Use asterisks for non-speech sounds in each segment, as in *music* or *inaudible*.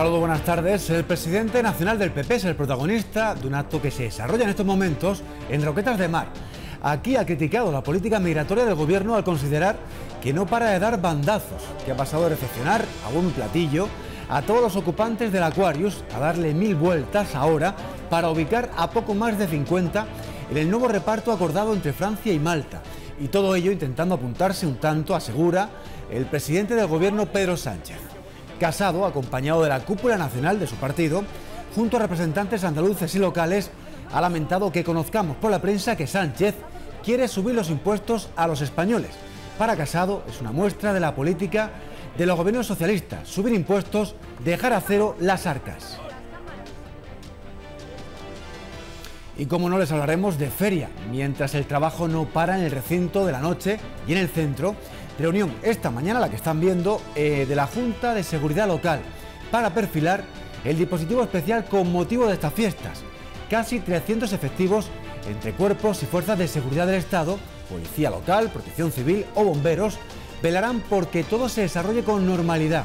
Saludos, buenas tardes. El presidente nacional del PP es el protagonista de un acto que se desarrolla en estos momentos en Roquetas de Mar. Aquí ha criticado la política migratoria del gobierno al considerar que no para de dar bandazos, que ha pasado de recepcionar a un platillo a todos los ocupantes del Aquarius a darle mil vueltas ahora para ubicar a poco más de 50 en el nuevo reparto acordado entre Francia y Malta. Y todo ello intentando apuntarse un tanto, asegura el presidente del gobierno Pedro Sánchez. Casado, acompañado de la cúpula nacional de su partido, junto a representantes andaluces y locales, ha lamentado que conozcamos por la prensa que Sánchez quiere subir los impuestos a los españoles. Para Casado es una muestra de la política de los gobiernos socialistas, subir impuestos, dejar a cero las arcas. Y como no les hablaremos de feria, mientras el trabajo no para en el recinto de la noche y en el centro, Reunión esta mañana, la que están viendo, eh, de la Junta de Seguridad Local para perfilar el dispositivo especial con motivo de estas fiestas. Casi 300 efectivos entre cuerpos y fuerzas de seguridad del Estado, policía local, protección civil o bomberos, velarán porque todo se desarrolle con normalidad.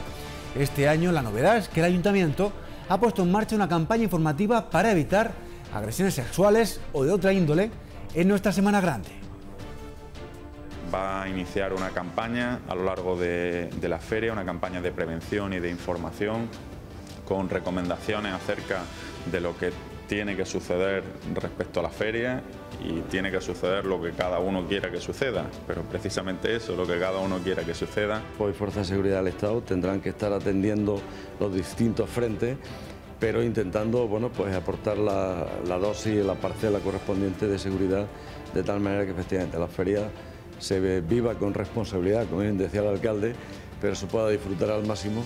Este año la novedad es que el ayuntamiento ha puesto en marcha una campaña informativa para evitar agresiones sexuales o de otra índole en nuestra Semana Grande va a iniciar una campaña a lo largo de, la feria, una campaña de prevención y de información con recomendaciones acerca de lo que tiene que suceder respecto a la feria y tiene que suceder lo que cada uno quiera que suceda, pero precisamente eso, lo que cada uno quiera que suceda. Hoy Fuerzas de Seguridad del Estado tendrán que estar atendiendo los distintos frentes, pero intentando bueno, pues aportar la, la dosis y la parcela correspondiente de seguridad, de tal manera que efectivamente la feria se viva con responsabilidad, como bien decía el alcalde, pero se pueda disfrutar al máximo.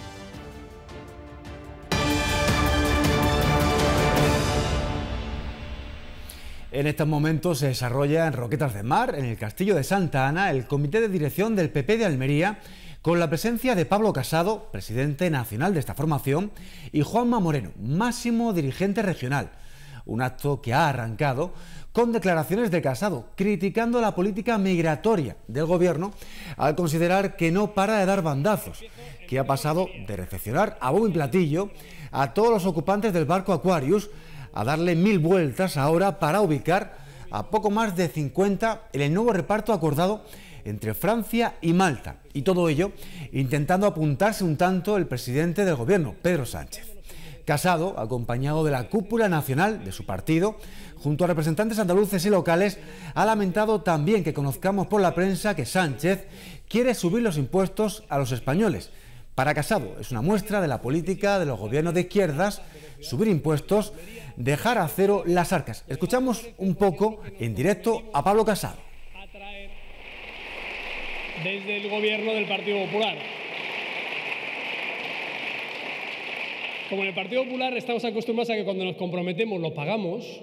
En estos momentos se desarrolla en Roquetas de Mar, en el Castillo de Santa Ana, el Comité de Dirección del PP de Almería, con la presencia de Pablo Casado, presidente nacional de esta formación, y Juanma Moreno, máximo dirigente regional. Un acto que ha arrancado con declaraciones de Casado, criticando la política migratoria del gobierno al considerar que no para de dar bandazos, que ha pasado de recepcionar a buen platillo a todos los ocupantes del barco Aquarius a darle mil vueltas ahora para ubicar a poco más de 50 en el nuevo reparto acordado entre Francia y Malta. Y todo ello intentando apuntarse un tanto el presidente del gobierno, Pedro Sánchez. Casado, acompañado de la cúpula nacional de su partido, junto a representantes andaluces y locales, ha lamentado también que conozcamos por la prensa que Sánchez quiere subir los impuestos a los españoles. Para Casado es una muestra de la política de los gobiernos de izquierdas, subir impuestos, dejar a cero las arcas. Escuchamos un poco en directo a Pablo Casado. Desde el gobierno del Partido Popular Como en el Partido Popular estamos acostumbrados a que cuando nos comprometemos lo pagamos,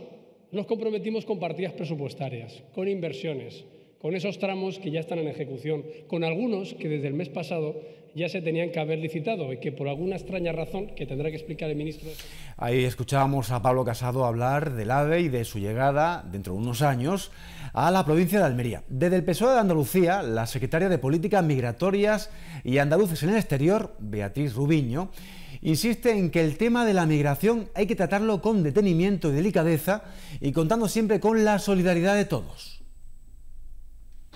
nos comprometimos con partidas presupuestarias, con inversiones, con esos tramos que ya están en ejecución, con algunos que desde el mes pasado ya se tenían que haber licitado y que por alguna extraña razón que tendrá que explicar el ministro. Ahí escuchábamos a Pablo Casado hablar del AVE y de su llegada dentro de unos años a la provincia de Almería. Desde el PSOE de Andalucía, la secretaria de Políticas Migratorias y Andaluces en el Exterior, Beatriz Rubiño, insiste en que el tema de la migración hay que tratarlo con detenimiento y delicadeza y contando siempre con la solidaridad de todos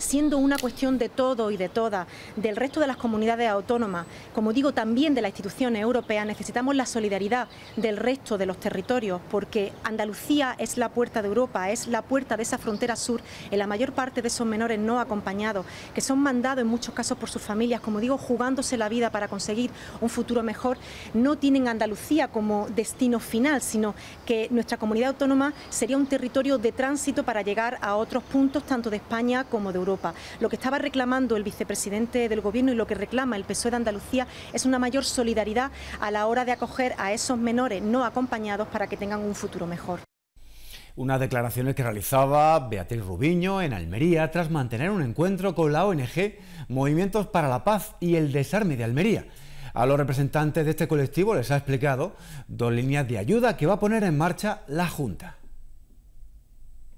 siendo una cuestión de todo y de todas, del resto de las comunidades autónomas, como digo, también de las instituciones europeas, necesitamos la solidaridad del resto de los territorios, porque Andalucía es la puerta de Europa, es la puerta de esa frontera sur, en la mayor parte de esos menores no acompañados, que son mandados en muchos casos por sus familias, como digo, jugándose la vida para conseguir un futuro mejor, no tienen Andalucía como destino final, sino que nuestra comunidad autónoma sería un territorio de tránsito para llegar a otros puntos, tanto de España como de Europa. Lo que estaba reclamando el vicepresidente del Gobierno y lo que reclama el PSOE de Andalucía es una mayor solidaridad a la hora de acoger a esos menores no acompañados para que tengan un futuro mejor. Unas declaraciones que realizaba Beatriz Rubiño en Almería tras mantener un encuentro con la ONG Movimientos para la Paz y el Desarme de Almería. A los representantes de este colectivo les ha explicado dos líneas de ayuda que va a poner en marcha la Junta.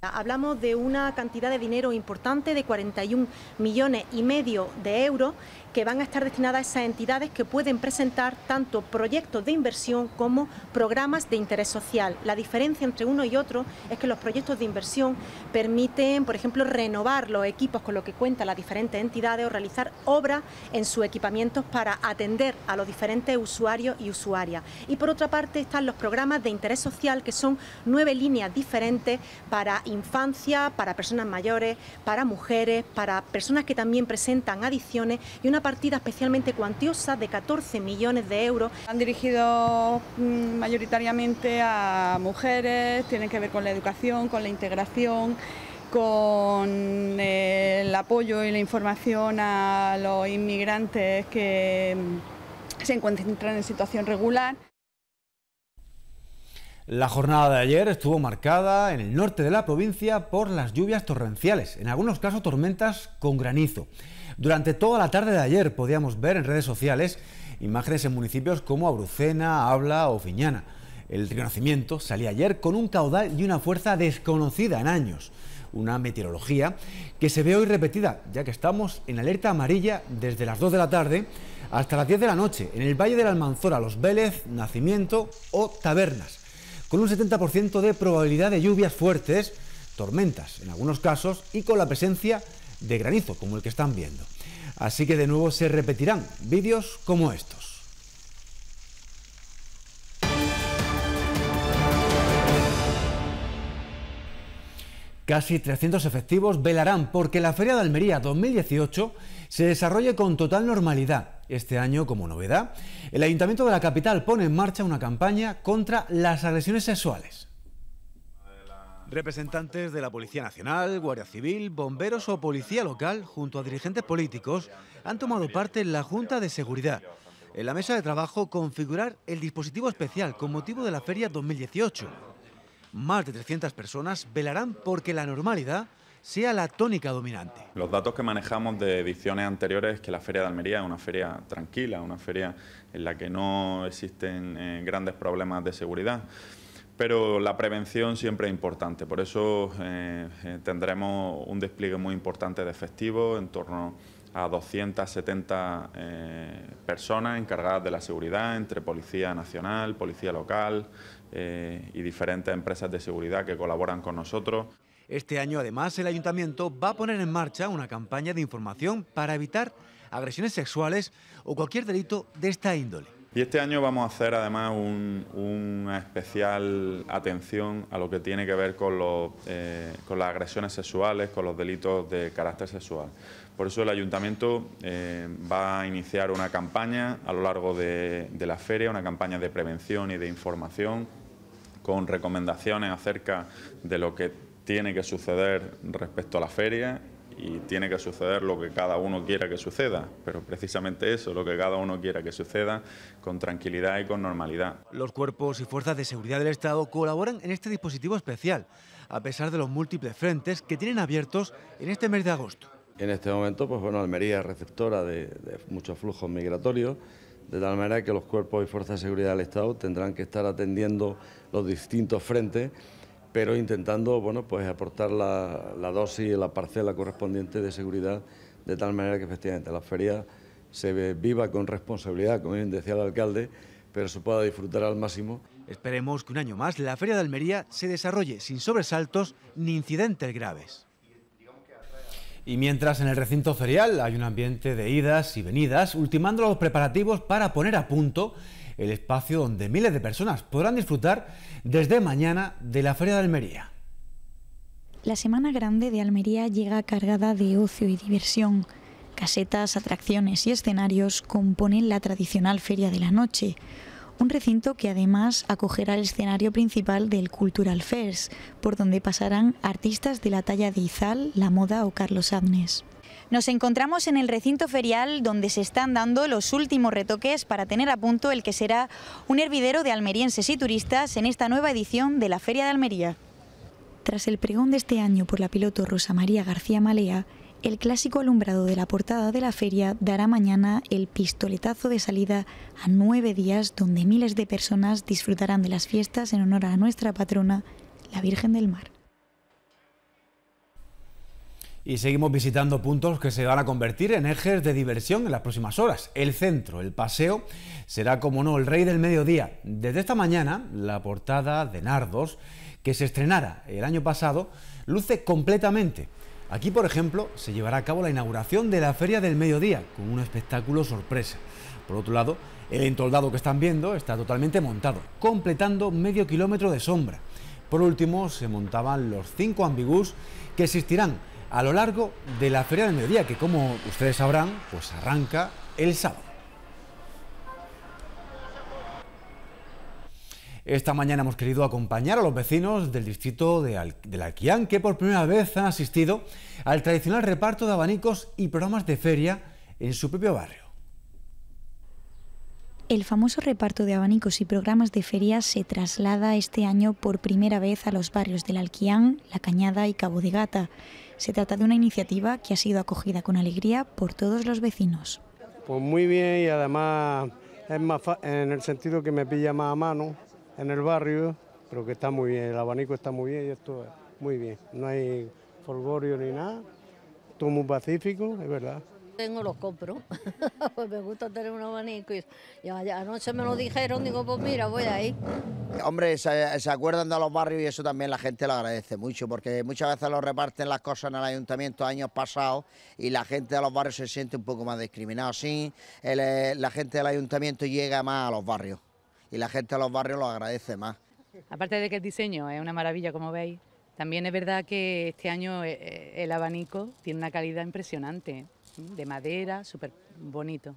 Hablamos de una cantidad de dinero importante, de 41 millones y medio de euros, que van a estar destinadas a esas entidades que pueden presentar tanto proyectos de inversión como programas de interés social. La diferencia entre uno y otro es que los proyectos de inversión permiten, por ejemplo, renovar los equipos con los que cuentan las diferentes entidades o realizar obras en sus equipamientos para atender a los diferentes usuarios y usuarias. Y por otra parte están los programas de interés social, que son nueve líneas diferentes para infancia, para personas mayores, para mujeres, para personas que también presentan adicciones y una partida especialmente cuantiosa de 14 millones de euros. Han dirigido mm, mayoritariamente a mujeres, tienen que ver con la educación, con la integración con eh, el apoyo y la información a los inmigrantes que mm, se encuentran en situación regular. La jornada de ayer estuvo marcada en el norte de la provincia por las lluvias torrenciales, en algunos casos tormentas con granizo. Durante toda la tarde de ayer podíamos ver en redes sociales imágenes en municipios como Abrucena, Habla o Fiñana. El Nacimiento salía ayer con un caudal y una fuerza desconocida en años. Una meteorología que se ve hoy repetida, ya que estamos en alerta amarilla desde las 2 de la tarde hasta las 10 de la noche en el Valle de la Almanzora, Los Vélez, Nacimiento o Tabernas con un 70% de probabilidad de lluvias fuertes, tormentas en algunos casos y con la presencia de granizo, como el que están viendo. Así que de nuevo se repetirán vídeos como estos. Casi 300 efectivos velarán porque la Feria de Almería 2018 se desarrolle con total normalidad este año como novedad, el Ayuntamiento de la capital pone en marcha una campaña contra las agresiones sexuales. Representantes de la Policía Nacional, Guardia Civil, bomberos o policía local, junto a dirigentes políticos, han tomado parte en la Junta de Seguridad. En la mesa de trabajo, configurar el dispositivo especial con motivo de la Feria 2018. Más de 300 personas velarán porque la normalidad sea la tónica dominante. Los datos que manejamos de ediciones anteriores es que la Feria de Almería es una feria tranquila, una feria en la que no existen eh, grandes problemas de seguridad. Pero la prevención siempre es importante, por eso eh, eh, tendremos un despliegue muy importante de efectivos, en torno a 270 personas encargadas de la seguridad, entre Policía Nacional, Policía Local y diferentes empresas de seguridad que colaboran con nosotros. Este año, además, el ayuntamiento va a poner en marcha una campaña de información para evitar agresiones sexuales o cualquier delito de esta índole. Y este año vamos a hacer además un, una especial atención a lo que tiene que ver con, eh, con las agresiones sexuales, con los delitos de carácter sexual. Por eso el ayuntamiento eh, va a iniciar una campaña a lo largo de, de la feria, una campaña de prevención y de información con recomendaciones acerca de lo que tiene que suceder respecto a la feria y tiene que suceder lo que cada uno quiera que suceda, pero precisamente eso, lo que cada uno quiera que suceda, con tranquilidad y con normalidad. Los cuerpos y fuerzas de seguridad del Estado colaboran en este dispositivo especial, a pesar de los múltiples frentes que tienen abiertos en este mes de agosto. En este momento, pues bueno, Almería es receptora de, de muchos flujos migratorios, de tal manera que los cuerpos y fuerzas de seguridad del Estado tendrán que estar atendiendo los distintos frentes pero intentando bueno, pues aportar la, dosis y la parcela correspondiente de seguridad, de tal manera que efectivamente la feria se viva con responsabilidad, como bien decía el alcalde, pero se pueda disfrutar al máximo. Esperemos que un año más la Feria de Almería se desarrolle sin sobresaltos ni incidentes graves. Y mientras en el recinto ferial hay un ambiente de idas y venidas, ultimando los preparativos para poner a punto el espacio donde miles de personas podrán disfrutar desde mañana de la Feria de Almería. La Semana Grande de Almería llega cargada de ocio y diversión. Casetas, atracciones y escenarios componen la tradicional Feria de la Noche, un recinto que además acogerá el escenario principal del Cultural Fairs, por donde pasarán artistas de la talla de Izal, La Moda o Carlos Abnes. Nos encontramos en el recinto ferial donde se están dando los últimos retoques para tener a punto el que será un hervidero de almerienses y turistas en esta nueva edición de la Feria de Almería. Tras el pregón de este año por la piloto Rosa María García Malea, el clásico alumbrado de la portada de la feria dará mañana el pistoletazo de salida a nueve días donde miles de personas disfrutarán de las fiestas en honor a nuestra patrona, la Virgen del Mar. Y seguimos visitando puntos que se van a convertir en ejes de diversión en las próximas horas. El centro, el paseo, será como no el rey del mediodía. Desde esta mañana, la portada de Nardos, que se estrenara el año pasado, luce completamente. Aquí, por ejemplo, se llevará a cabo la inauguración de la Feria del Mediodía, con un espectáculo sorpresa. Por otro lado, el entoldado que están viendo está totalmente montado, completando medio kilómetro de sombra. Por último, se montaban los cinco ambigús que existirán a lo largo de la Feria de Mediodía, que como ustedes sabrán, pues arranca el sábado. Esta mañana hemos querido acompañar a los vecinos del distrito de, de Alquián, que por primera vez han asistido al tradicional reparto de abanicos y programas de feria en su propio barrio. El famoso reparto de abanicos y programas de ferias se traslada este año por primera vez a los barrios del Alquián, La Cañada y Cabo de Gata. Se trata de una iniciativa que ha sido acogida con alegría por todos los vecinos. Pues muy bien y además es más en el sentido que me pilla más a mano en el barrio, pero que está muy bien, el abanico está muy bien y esto muy bien. No hay folgorio ni nada, todo muy pacífico, es verdad tengo los compro, *laughs* pues me gusta tener un abanico. Y, anoche me lo dijeron, digo, pues mira, voy ahí. Hombre, se, acuerdan de los barrios y eso también la gente lo agradece mucho, porque muchas veces lo reparten las cosas en el ayuntamiento años pasados y la gente de los barrios se siente un poco más discriminada. Así, eh, la gente del ayuntamiento llega más a los barrios y la gente de los barrios lo agradece más. Aparte de que el diseño es una maravilla, como veis, también es verdad que este año eh, eh, el abanico tiene una calidad impresionante de madera, súper bonito.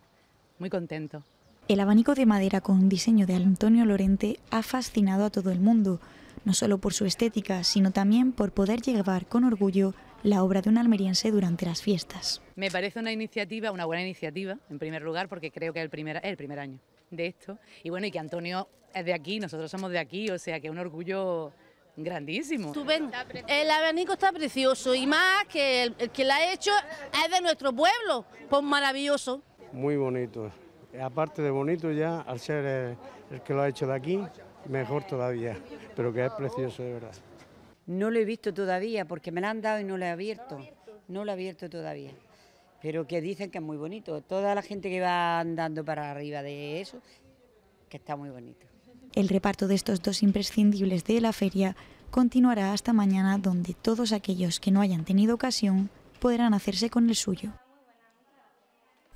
Muy contento. El abanico de madera con diseño de Antonio Lorente ha fascinado a todo el mundo, no solo por su estética, sino también por poder llevar con orgullo la obra de un almeriense durante las fiestas. Me parece una iniciativa, una buena iniciativa, en primer lugar, porque creo que es el primer, el primer año de esto. Y bueno, y que Antonio es de aquí, nosotros somos de aquí, o sea que un orgullo Grandísimo. Estupendo. El abanico está precioso y más que el, que la ha hecho es de nuestro pueblo, pues maravilloso. Muy bonito. Aparte de bonito ya, al ser el que lo ha hecho de aquí, mejor todavía, pero que es precioso de verdad. No lo he visto todavía porque me lo han dado y no lo he abierto. No lo he abierto todavía. Pero que dicen que es muy bonito. Toda la gente que va andando para arriba de eso, que está muy bonito. El reparto de estos dos imprescindibles de la feria continuará hasta mañana donde todos aquellos que no hayan tenido ocasión podrán hacerse con el suyo.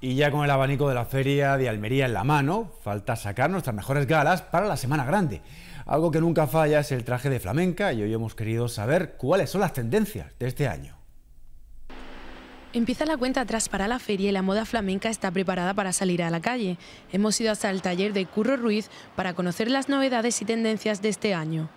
Y ya con el abanico de la feria de Almería en la mano, falta sacar nuestras mejores galas para la Semana Grande. Algo que nunca falla es el traje de flamenca y hoy hemos querido saber cuáles son las tendencias de este año. Empieza la cuenta atrás para la feria y la moda flamenca está preparada para salir a la calle. Hemos ido hasta el taller de Curro Ruiz para conocer las novedades y tendencias de este año.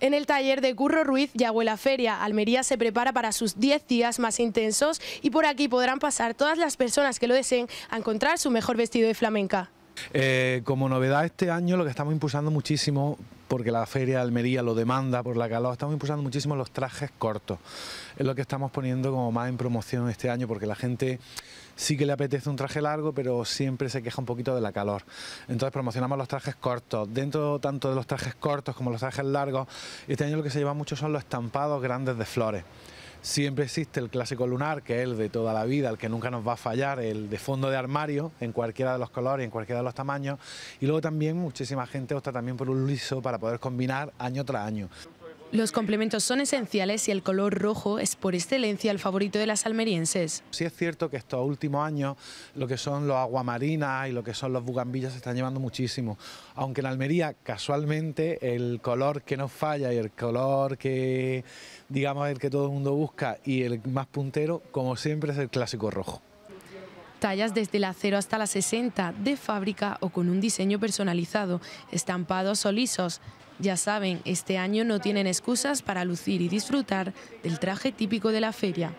En el taller de Curro Ruiz ya huele feria. Almería se prepara para sus 10 días más intensos y por aquí podrán pasar todas las personas que lo deseen a encontrar su mejor vestido de flamenca. Eh, como novedad este año lo que estamos impulsando muchísimo porque la Feria de Almería lo demanda por la calor. Estamos impulsando muchísimo los trajes cortos. Es lo que estamos poniendo como más en promoción este año porque la gente sí que le apetece un traje largo, pero siempre se queja un poquito de la calor. Entonces promocionamos los trajes cortos. Dentro tanto de los trajes cortos como los trajes largos, este año lo que se lleva mucho son los estampados grandes de flores. Siempre existe el clásico lunar, que es el de toda la vida, el que nunca nos va a fallar, el de fondo de armario, en cualquiera de los colores, en cualquiera de los tamaños. Y luego también muchísima gente opta también por un liso para poder combinar año tras año. Los complementos son esenciales y el color rojo es por excelencia el favorito de las almerienses. Sí es cierto que estos últimos años lo que son los aguamarinas y lo que son los bugambillas se están llevando muchísimo. Aunque en Almería casualmente el color que nos falla y el color que digamos el que todo el mundo busca y el más puntero como siempre es el clásico rojo. Tallas desde la 0 hasta la 60, de fábrica o con un diseño personalizado, estampados o lisos. Ya saben, este año no tienen excusas para lucir y disfrutar del traje típico de la feria.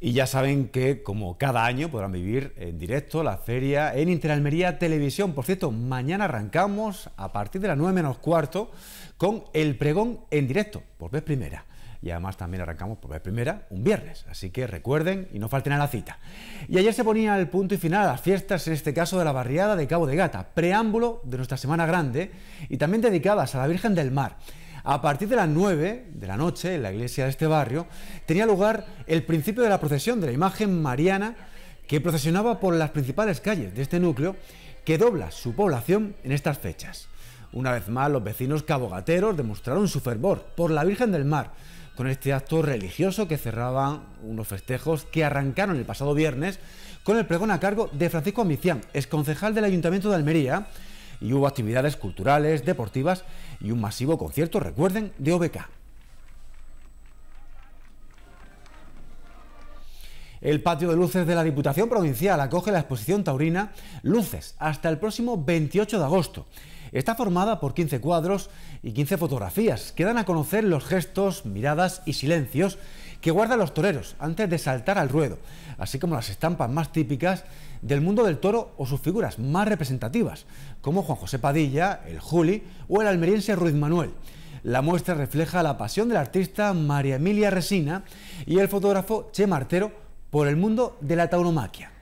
Y ya saben que, como cada año, podrán vivir en directo la feria en Interalmería Televisión. Por cierto, mañana arrancamos a partir de las 9 menos cuarto con el pregón en directo, por vez primera y además también arrancamos por vez primera un viernes. Así que recuerden y no falten a la cita. Y ayer se ponía el punto y final a las fiestas, en este caso de la barriada de Cabo de Gata, preámbulo de nuestra Semana Grande y también dedicadas a la Virgen del Mar. A partir de las 9 de la noche, en la iglesia de este barrio, tenía lugar el principio de la procesión de la imagen mariana que procesionaba por las principales calles de este núcleo que dobla su población en estas fechas. Una vez más, los vecinos cabogateros demostraron su fervor por la Virgen del Mar, con este acto religioso que cerraban unos festejos que arrancaron el pasado viernes con el pregón a cargo de Francisco Amicián, exconcejal del Ayuntamiento de Almería, y hubo actividades culturales, deportivas y un masivo concierto, recuerden, de OBK. El patio de luces de la Diputación Provincial acoge la exposición taurina Luces hasta el próximo 28 de agosto. Está formada por 15 cuadros y 15 fotografías que dan a conocer los gestos, miradas y silencios que guardan los toreros antes de saltar al ruedo, así como las estampas más típicas del mundo del toro o sus figuras más representativas, como Juan José Padilla, el Juli o el almeriense Ruiz Manuel. La muestra refleja la pasión del artista María Emilia Resina y el fotógrafo Che Martero por el mundo de la tauromaquia.